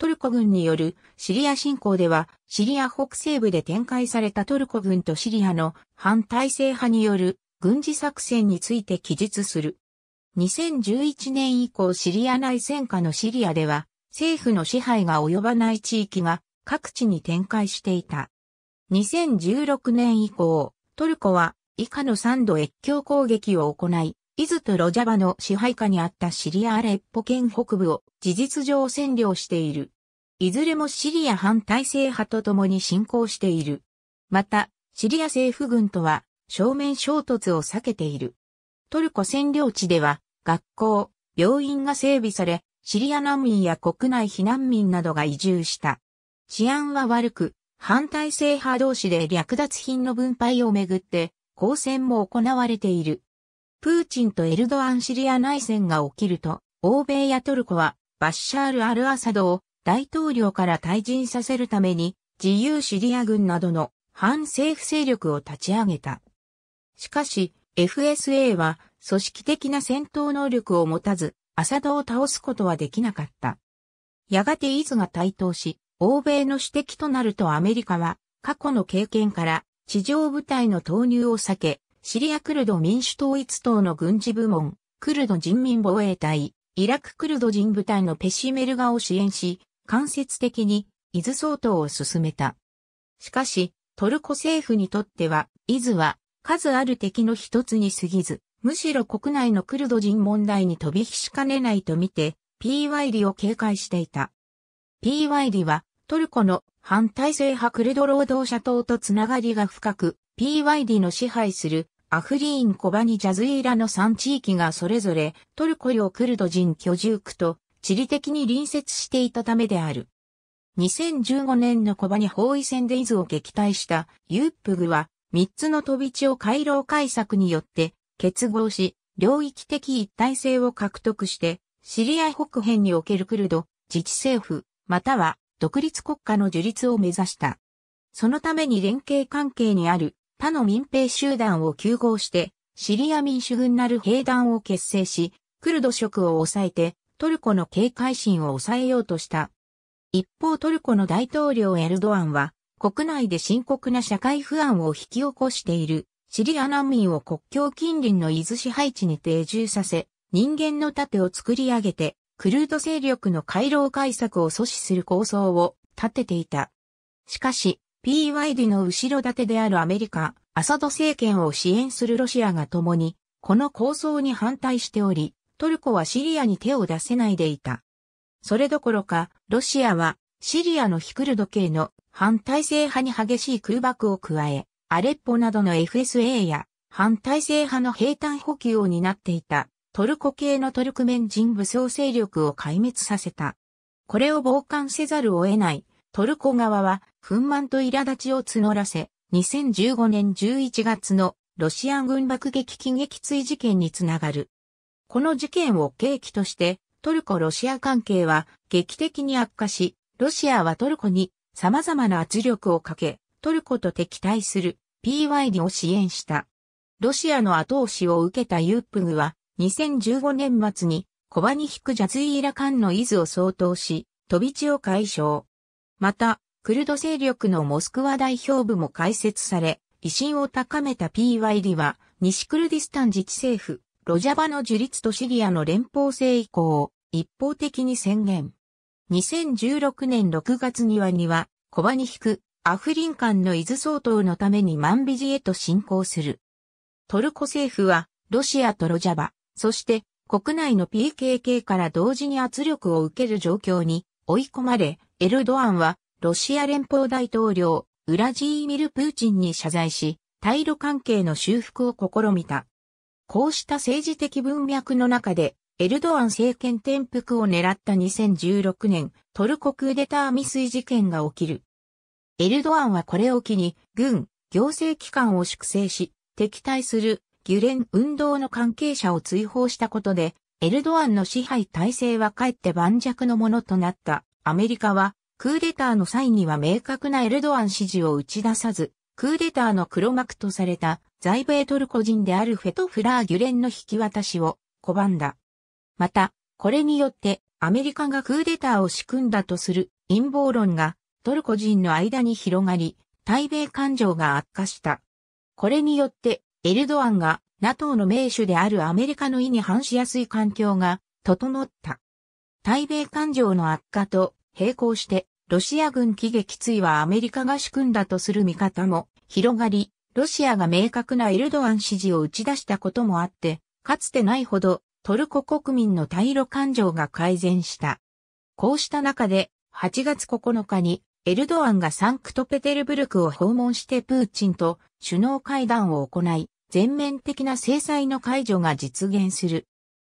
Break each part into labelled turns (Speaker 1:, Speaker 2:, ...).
Speaker 1: トルコ軍によるシリア侵攻では、シリア北西部で展開されたトルコ軍とシリアの反体制派による軍事作戦について記述する。2011年以降シリア内戦下のシリアでは、政府の支配が及ばない地域が各地に展開していた。2016年以降、トルコは以下の3度越境攻撃を行い、イズとロジャバの支配下にあったシリア・アレッポ県北部を事実上占領している。いずれもシリア反体制派と共に進行している。また、シリア政府軍とは正面衝突を避けている。トルコ占領地では学校、病院が整備され、シリア難民や国内避難民などが移住した。治安は悪く、反体制派同士で略奪品の分配をめぐって、抗戦も行われている。プーチンとエルドアンシリア内戦が起きると、欧米やトルコはバッシャール・アル・アサドを大統領から退陣させるために自由シリア軍などの反政府勢力を立ち上げた。しかし、FSA は組織的な戦闘能力を持たず、アサドを倒すことはできなかった。やがてイズが台頭し、欧米の指摘となるとアメリカは、過去の経験から地上部隊の投入を避け、シリアクルド民主統一党の軍事部門、クルド人民防衛隊、イラククルド人部隊のペシメルガを支援し、間接的に伊豆相当を進めた。しかし、トルコ政府にとっては、伊豆は数ある敵の一つに過ぎず、むしろ国内のクルド人問題に飛び火しかねないとみて、PY リを警戒していた。PY リはトルコの反体制派クルド労働者党とつながりが深く、PYD の支配するアフリーン・コバニ・ジャズイーラの3地域がそれぞれトルコ領クルド人居住区と地理的に隣接していたためである。2015年のコバニ包囲戦でイズを撃退したユープグは3つの飛び地を回廊解作によって結合し領域的一体性を獲得してシリア北辺におけるクルド自治政府または独立国家の樹立を目指した。そのために連携関係にある他の民兵集団を休合して、シリア民主軍なる兵団を結成し、クルド職を抑えて、トルコの警戒心を抑えようとした。一方トルコの大統領エルドアンは、国内で深刻な社会不安を引き起こしている、シリア難民を国境近隣の伊豆支配地に定住させ、人間の盾を作り上げて、クルード勢力の回廊改革を阻止する構想を立てていた。しかし、PYD の後ろ盾であるアメリカ、アサド政権を支援するロシアが共に、この構想に反対しており、トルコはシリアに手を出せないでいた。それどころか、ロシアは、シリアのヒクルド系の反体制派に激しい空爆を加え、アレッポなどの FSA や反体制派の兵隊補給を担っていたトルコ系のトルクメン人武装勢力を壊滅させた。これを傍観せざるを得ないトルコ側は、憤懣と苛立ちを募らせ、2015年11月のロシア軍爆撃機撃墜事件につながる。この事件を契機として、トルコ・ロシア関係は劇的に悪化し、ロシアはトルコに様々な圧力をかけ、トルコと敵対する PYD を支援した。ロシアの後押しを受けたユープグは、2015年末にコバニヒクジャズイーラ間のイズを相当し、飛び地を解消。また、クルド勢力のモスクワ代表部も開設され、威信を高めた PYD は、西クルディスタン自治政府、ロジャバの樹立とシリアの連邦制移行を一方的に宣言。2016年6月にはには、コバに引くアフリン間の伊豆総統のためにマンビジへと侵攻する。トルコ政府は、ロシアとロジャバ、そして国内の PKK から同時に圧力を受ける状況に追い込まれ、エルドアンは、ロシア連邦大統領、ウラジーミル・プーチンに謝罪し、対ロ関係の修復を試みた。こうした政治的文脈の中で、エルドアン政権転覆を狙った2016年、トルコクーデター未遂事件が起きる。エルドアンはこれを機に、軍、行政機関を粛清し、敵対する、ギュレン運動の関係者を追放したことで、エルドアンの支配体制はかえって盤石のものとなった。アメリカは、クーデターの際には明確なエルドアン支持を打ち出さず、クーデターの黒幕とされた在米トルコ人であるフェト・フラー・ギュレンの引き渡しを拒んだ。また、これによってアメリカがクーデターを仕組んだとする陰謀論がトルコ人の間に広がり、対米感情が悪化した。これによってエルドアンが NATO の名手であるアメリカの意に反しやすい環境が整った。対米感情の悪化と並行して、ロシア軍喜劇追はアメリカが仕組んだとする見方も広がり、ロシアが明確なエルドアン支持を打ち出したこともあって、かつてないほどトルコ国民の対ロ感情が改善した。こうした中で、8月9日にエルドアンがサンクトペテルブルクを訪問してプーチンと首脳会談を行い、全面的な制裁の解除が実現する。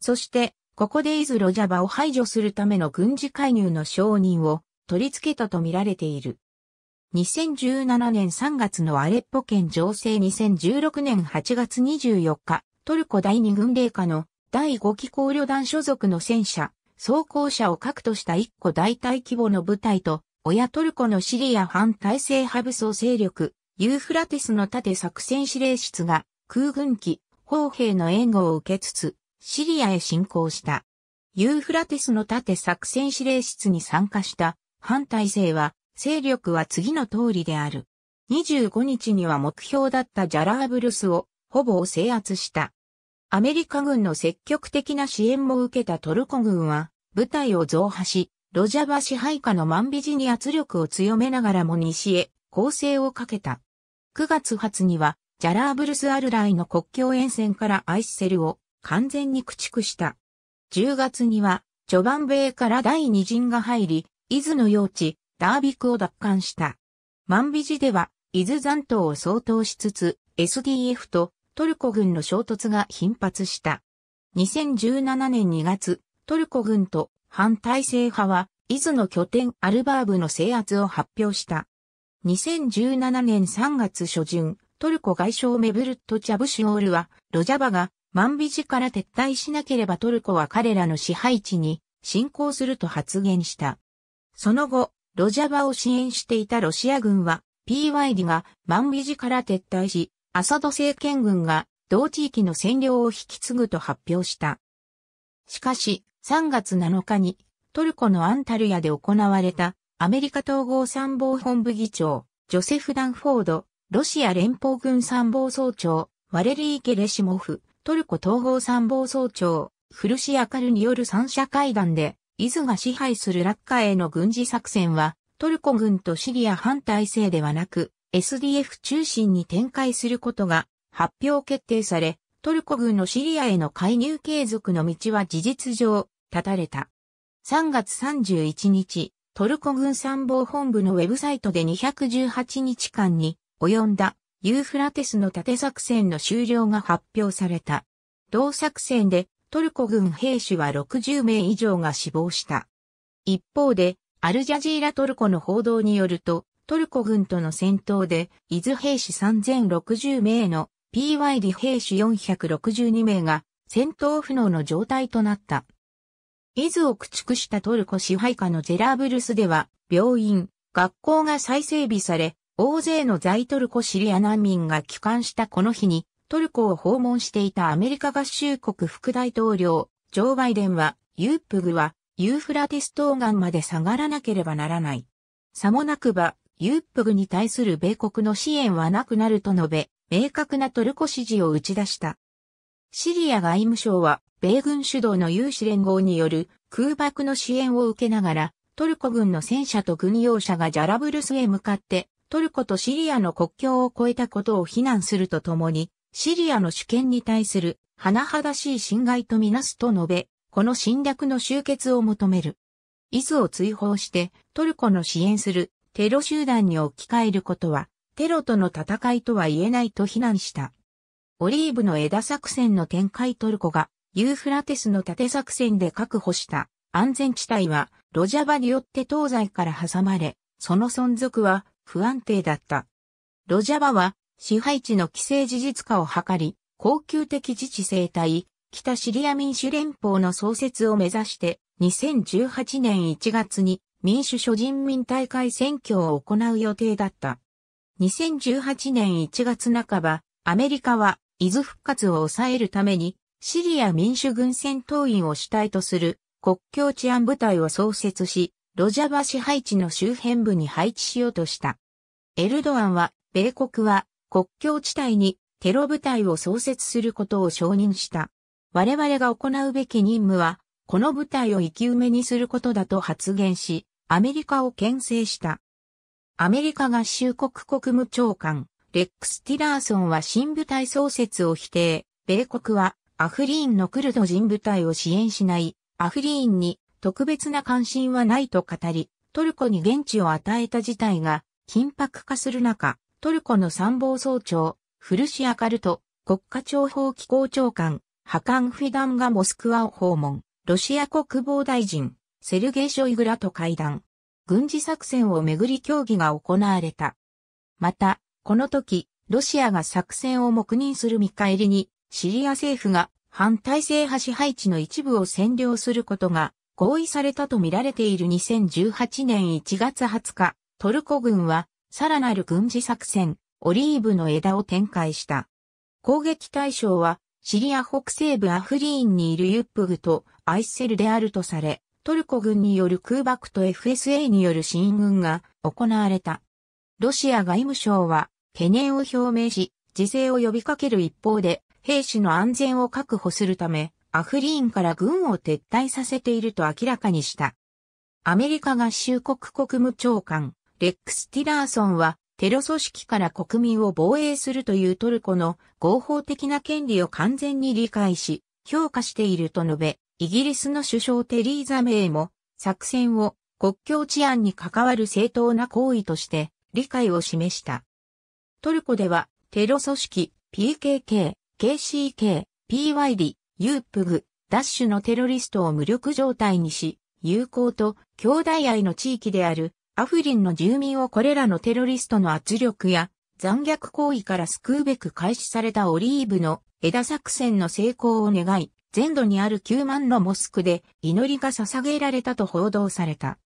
Speaker 1: そして、ここでイズ・ロジャバを排除するための軍事介入の承認を取り付けたとみられている。2017年3月のアレッポ県情勢2016年8月24日、トルコ第二軍令下の第5機甲旅団所属の戦車、装甲車を核とした1個大隊規模の部隊と、親トルコのシリア反体制派武装勢力、ユーフラテスの盾作戦指令室が空軍機、砲兵の援護を受けつつ、シリアへ侵攻した。ユーフラテスの盾作戦指令室に参加した反体制は、勢力は次の通りである。25日には目標だったジャラーブルスをほぼ制圧した。アメリカ軍の積極的な支援も受けたトルコ軍は、部隊を増派し、ロジャバ支配下の万美ジに圧力を強めながらも西へ攻勢をかけた。9月初には、ジャラーブルスアルライの国境沿線からアイスセルを完全に駆逐した。10月には、序盤米から第二陣が入り、伊豆の用地、ダービクを奪還した。万美寺では、伊豆残党を相当しつつ、SDF とトルコ軍の衝突が頻発した。2017年2月、トルコ軍と反体制派は、伊豆の拠点アルバーブの制圧を発表した。2017年3月初旬、トルコ外相メブルット・チャブシオールは、ロジャバが万美寺から撤退しなければトルコは彼らの支配地に侵攻すると発言した。その後、ロジャバを支援していたロシア軍は PYD が万美寺から撤退し、アサド政権軍が同地域の占領を引き継ぐと発表した。しかし、3月7日にトルコのアンタルヤで行われたアメリカ統合参謀本部議長、ジョセフ・ダンフォード、ロシア連邦軍参謀総長、ワレリー・ケレシモフ、トルコ統合参謀総長、フルシアカルによる三者会談で、イズが支配するラッカへの軍事作戦は、トルコ軍とシリア反体制ではなく、SDF 中心に展開することが発表決定され、トルコ軍のシリアへの介入継続の道は事実上、断たれた。3月31日、トルコ軍参謀本部のウェブサイトで218日間に及んだユーフラテスの盾作戦の終了が発表された。同作戦でトルコ軍兵士は60名以上が死亡した。一方で、アルジャジーラトルコの報道によると、トルコ軍との戦闘で、伊豆兵士3060名の PYD 兵士462名が戦闘不能の状態となった。伊豆を駆逐したトルコ支配下のジェラーブルスでは、病院、学校が再整備され、大勢の在トルコシリア難民が帰還したこの日に、トルコを訪問していたアメリカ合衆国副大統領、ジョー・バイデンは、ユープグは、ユーフラティス東岸まで下がらなければならない。さもなくば、ユープグに対する米国の支援はなくなると述べ、明確なトルコ支持を打ち出した。シリア外務省は、米軍主導の有志連合による空爆の支援を受けながら、トルコ軍の戦車と軍用車がジャラブルスへ向かってトルコとシリアの国境を越えたことを非難するとともに、シリアの主権に対する、甚だしい侵害とみなすと述べ、この侵略の終結を求める。イズを追放して、トルコの支援するテロ集団に置き換えることは、テロとの戦いとは言えないと非難した。オリーブの枝作戦の展開トルコが、ユーフラテスの縦作戦で確保した安全地帯は、ロジャバによって東西から挟まれ、その存続は不安定だった。ロジャバは支配地の既成事実化を図り、恒久的自治生体、北シリア民主連邦の創設を目指して、2018年1月に民主諸人民大会選挙を行う予定だった。2018年1月半ば、アメリカは、伊豆復活を抑えるために、シリア民主軍戦闘員を主体とする国境治安部隊を創設し、ロジャバ支配地の周辺部に配置しようとした。エルドアンは、米国は国境地帯にテロ部隊を創設することを承認した。我々が行うべき任務は、この部隊を生き埋めにすることだと発言し、アメリカを牽制した。アメリカ合衆国国務長官、レックス・ティラーソンは新部隊創設を否定。米国はアフリーンのクルド人部隊を支援しない。アフリーンに特別な関心はないと語り、トルコに現地を与えた事態が緊迫化する中、トルコの参謀総長、フルシアカルト、国家情報機構長官、ハカン・フィダンがモスクワを訪問、ロシア国防大臣、セルゲイ・ショイグラと会談。軍事作戦をめぐり協議が行われた。また、この時、ロシアが作戦を黙認する見返りに、シリア政府が反体制派支配地の一部を占領することが合意されたとみられている2018年1月20日、トルコ軍は、さらなる軍事作戦、オリーブの枝を展開した。攻撃対象は、シリア北西部アフリーンにいるユップグとアイセルであるとされ、トルコ軍による空爆と FSA による進軍が行われた。ロシア外務省は懸念を表明し、自制を呼びかける一方で、兵士の安全を確保するため、アフリーンから軍を撤退させていると明らかにした。アメリカ合衆国国務長官、レックス・ティラーソンは、テロ組織から国民を防衛するというトルコの合法的な権利を完全に理解し、評価していると述べ、イギリスの首相テリーザ・メイも、作戦を国境治安に関わる正当な行為として、理解を示した。トルコでは、テロ組織、PKK、KCK、PYD、UPG、ダッシュのテロリストを無力状態にし、友好と兄弟愛の地域であるアフリンの住民をこれらのテロリストの圧力や残虐行為から救うべく開始されたオリーブの枝作戦の成功を願い、全土にある9万のモスクで祈りが捧げられたと報道された。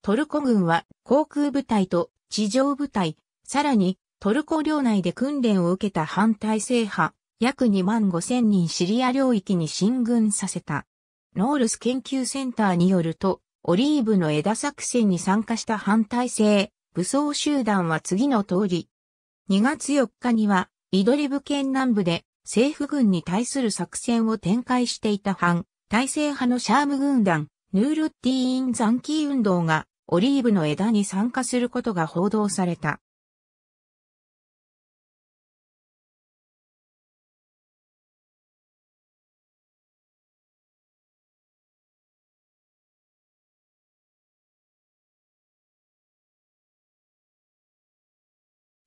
Speaker 1: トルコ軍は航空部隊と地上部隊、さらにトルコ領内で訓練を受けた反体制派、約2万5千人シリア領域に進軍させた。ノールス研究センターによると、オリーブの枝作戦に参加した反体制、武装集団は次の通り。2月4日には、イドリブ県南部で政府軍に対する作戦を展開していた反体制派のシャーム軍団、ヌールッティーン・ザンキー運動がオリーブの枝に参加することが報道された。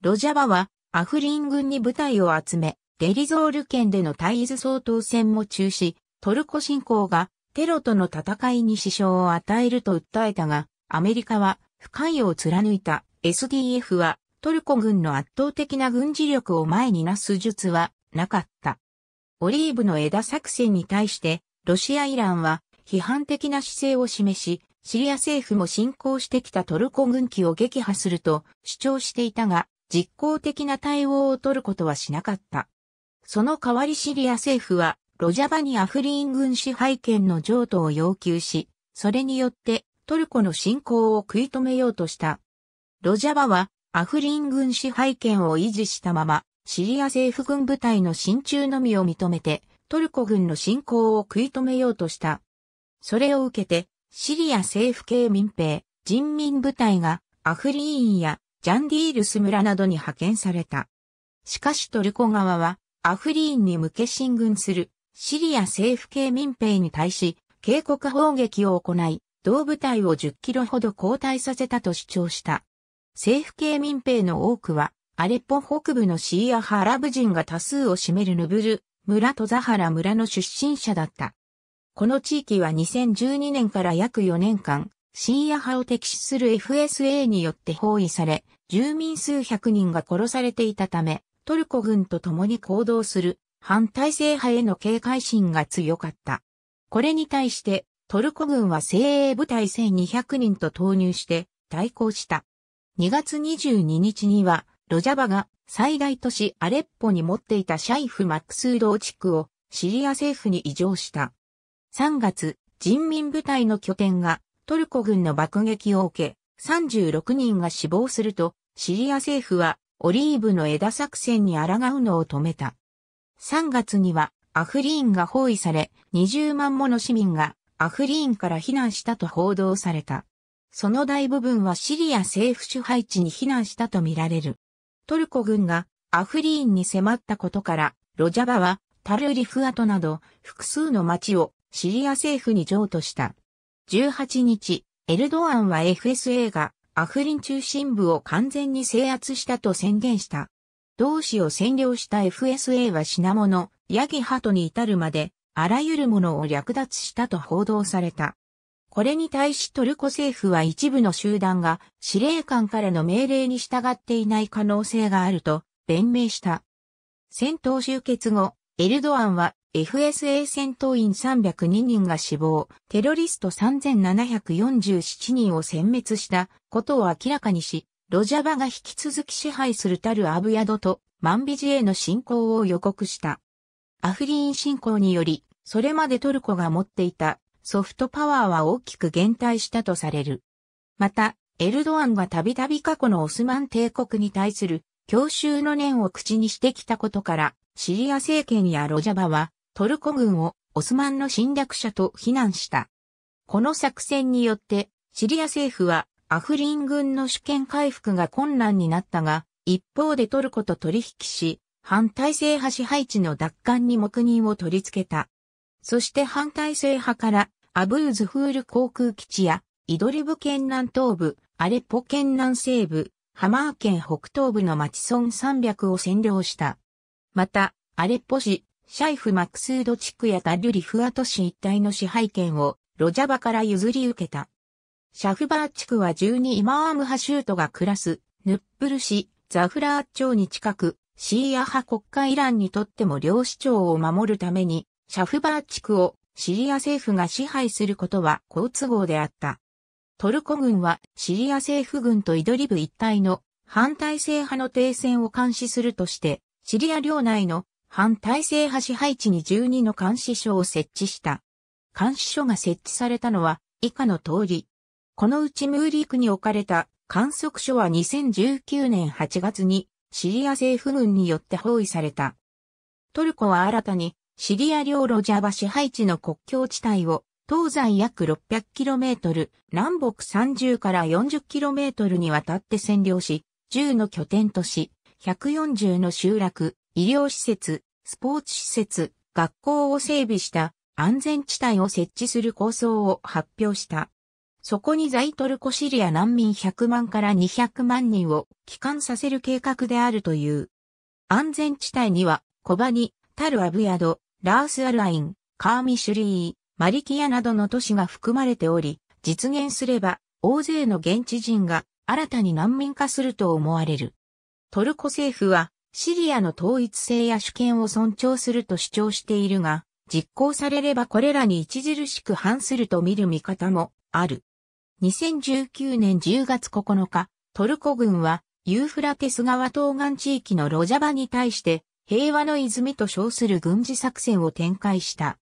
Speaker 1: ロジャバはアフリン軍に部隊を集め、デリゾール県での対イズ総統戦も中止、トルコ侵攻がテロとの戦いに支障を与えると訴えたが、アメリカは不関与を貫いた SDF はトルコ軍の圧倒的な軍事力を前になす術はなかった。オリーブの枝作戦に対してロシア・イランは批判的な姿勢を示し、シリア政府も侵攻してきたトルコ軍機を撃破すると主張していたが、実効的な対応を取ることはしなかった。その代わりシリア政府は、ロジャバにアフリーン軍支配権の譲渡を要求し、それによってトルコの侵攻を食い止めようとした。ロジャバはアフリーン軍支配権を維持したまま、シリア政府軍部隊の進駐のみを認めて、トルコ軍の侵攻を食い止めようとした。それを受けて、シリア政府系民兵、人民部隊がアフリーンやジャンディールス村などに派遣された。しかしトルコ側は、アフリーンに向け進軍する、シリア政府系民兵に対し、警告砲撃を行い、同部隊を10キロほど後退させたと主張した。政府系民兵の多くは、アレッポ北部のシーア派アラブ人が多数を占めるヌブル、村とザハラ村の出身者だった。この地域は2012年から約4年間、シーア派を敵視する FSA によって包囲され、住民数百人が殺されていたため、トルコ軍と共に行動する反体制派への警戒心が強かった。これに対してトルコ軍は精鋭部隊1200人と投入して対抗した。2月22日にはロジャバが最大都市アレッポに持っていたシャイフ・マックスード地区をシリア政府に移譲した。3月、人民部隊の拠点がトルコ軍の爆撃を受け、36人が死亡すると、シリア政府はオリーブの枝作戦に抗うのを止めた。3月にはアフリーンが包囲され、20万もの市民がアフリーンから避難したと報道された。その大部分はシリア政府支配地に避難したとみられる。トルコ軍がアフリーンに迫ったことから、ロジャバはタルリフアトなど複数の町をシリア政府に譲渡した。18日、エルドアンは FSA がアフリン中心部を完全に制圧したと宣言した。同志を占領した FSA は品物、ヤギハトに至るまで、あらゆるものを略奪したと報道された。これに対しトルコ政府は一部の集団が司令官からの命令に従っていない可能性があると弁明した。戦闘終結後、エルドアンは FSA 戦闘員302人が死亡、テロリスト3747人を殲滅したことを明らかにし、ロジャバが引き続き支配するタルアブヤドとマンビジへの侵攻を予告した。アフリーン侵攻により、それまでトルコが持っていたソフトパワーは大きく減退したとされる。また、エルドアンがたびたび過去のオスマン帝国に対する強襲の念を口にしてきたことから、シリア政権やロジャバはトルコ軍をオスマンの侵略者と非難した。この作戦によってシリア政府はアフリン軍の主権回復が困難になったが、一方でトルコと取引し、反体制派支配地の奪還に黙認を取り付けた。そして反体制派からアブーズフール航空基地やイドリブ県南東部、アレッポ県南西部、ハマー県北東部のマチソン300を占領した。また、アレッポ市、シャイフ・マクスード地区やタリュリフア都市一帯の支配権をロジャバから譲り受けた。シャフバー地区は12イマーム派州都が暮らすヌップル市、ザフラー町に近く、シーア派国家イランにとっても両市長を守るために、シャフバー地区をシリア政府が支配することは好都合であった。トルコ軍はシリア政府軍とイドリブ一帯の反対制派の停戦を監視するとして、シリア領内の反体制派支配地に12の監視所を設置した。監視所が設置されたのは以下の通り。このうちムーリークに置かれた観測所は2019年8月にシリア政府軍によって包囲された。トルコは新たにシリア領ロジャバ支配地の国境地帯を東西約 600km、南北30から 40km にわたって占領し、10の拠点とし、140の集落、医療施設、スポーツ施設、学校を整備した安全地帯を設置する構想を発表した。そこに在トルコシリア難民100万から200万人を帰還させる計画であるという。安全地帯には、コバニ、タルアブヤド、ラースアルアイン、カーミシュリー、マリキアなどの都市が含まれており、実現すれば、大勢の現地人が新たに難民化すると思われる。トルコ政府は、シリアの統一性や主権を尊重すると主張しているが、実行されればこれらに著しく反すると見る見方もある。2019年10月9日、トルコ軍はユーフラテス川東岸地域のロジャバに対して平和の泉と称する軍事作戦を展開した。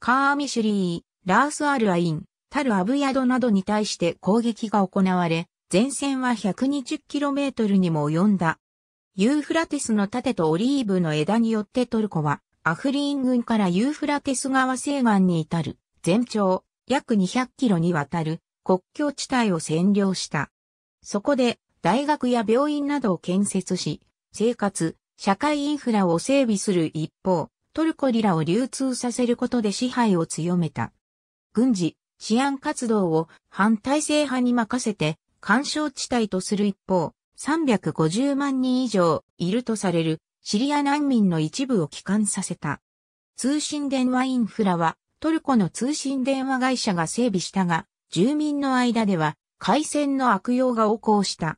Speaker 1: カーミシュリー、ラースアルアイン、タルアブヤドなどに対して攻撃が行われ、前線は 120km にも及んだ。ユーフラテスの盾とオリーブの枝によってトルコは、アフリン軍からユーフラテス川西岸に至る、全長約200キロにわたる国境地帯を占領した。そこで、大学や病院などを建設し、生活、社会インフラを整備する一方、トルコリラを流通させることで支配を強めた。軍事、治安活動を反体制派に任せて、干渉地帯とする一方、350万人以上いるとされるシリア難民の一部を帰還させた。通信電話インフラはトルコの通信電話会社が整備したが、住民の間では回線の悪用が横行した。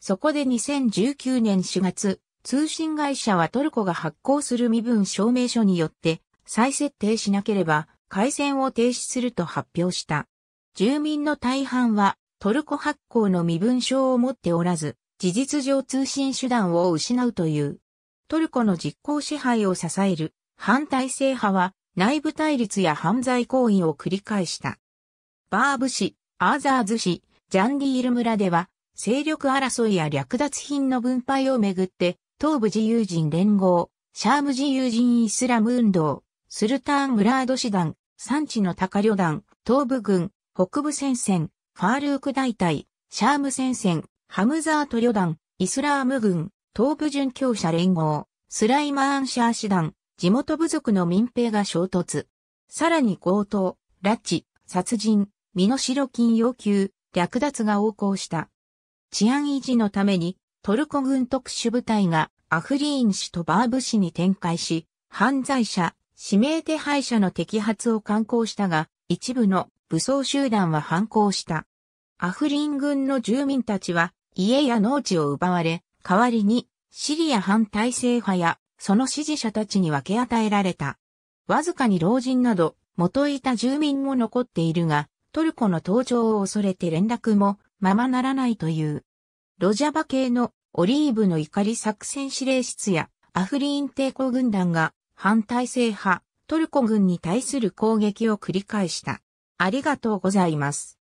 Speaker 1: そこで2019年4月、通信会社はトルコが発行する身分証明書によって再設定しなければ回線を停止すると発表した。住民の大半はトルコ発行の身分証を持っておらず、事実上通信手段を失うという。トルコの実効支配を支える反体制派は内部対立や犯罪行為を繰り返した。バーブ市、アーザーズ市、ジャンディール村では勢力争いや略奪品の分配をめぐって東部自由人連合、シャーム自由人イスラム運動、スルターングラード師団、産地の高旅団、東部軍、北部戦線、ファールーク大隊、シャーム戦線、ハムザート旅団、イスラーム軍、東部殉教者連合、スライマーンシャー師団、地元部族の民兵が衝突。さらに強盗、拉致、殺人、身代金要求、略奪が横行した。治安維持のために、トルコ軍特殊部隊がアフリーン市とバーブ市に展開し、犯罪者、指名手配者の摘発を勧行したが、一部の武装集団は反抗した。アフリン軍の住民たちは家や農地を奪われ、代わりにシリア反体制派やその支持者たちに分け与えられた。わずかに老人など元いた住民も残っているが、トルコの登場を恐れて連絡もままならないという。ロジャバ系のオリーブの怒り作戦指令室やアフリーン抵抗軍団が反体制派トルコ軍に対する攻撃を繰り返した。ありがとうございます。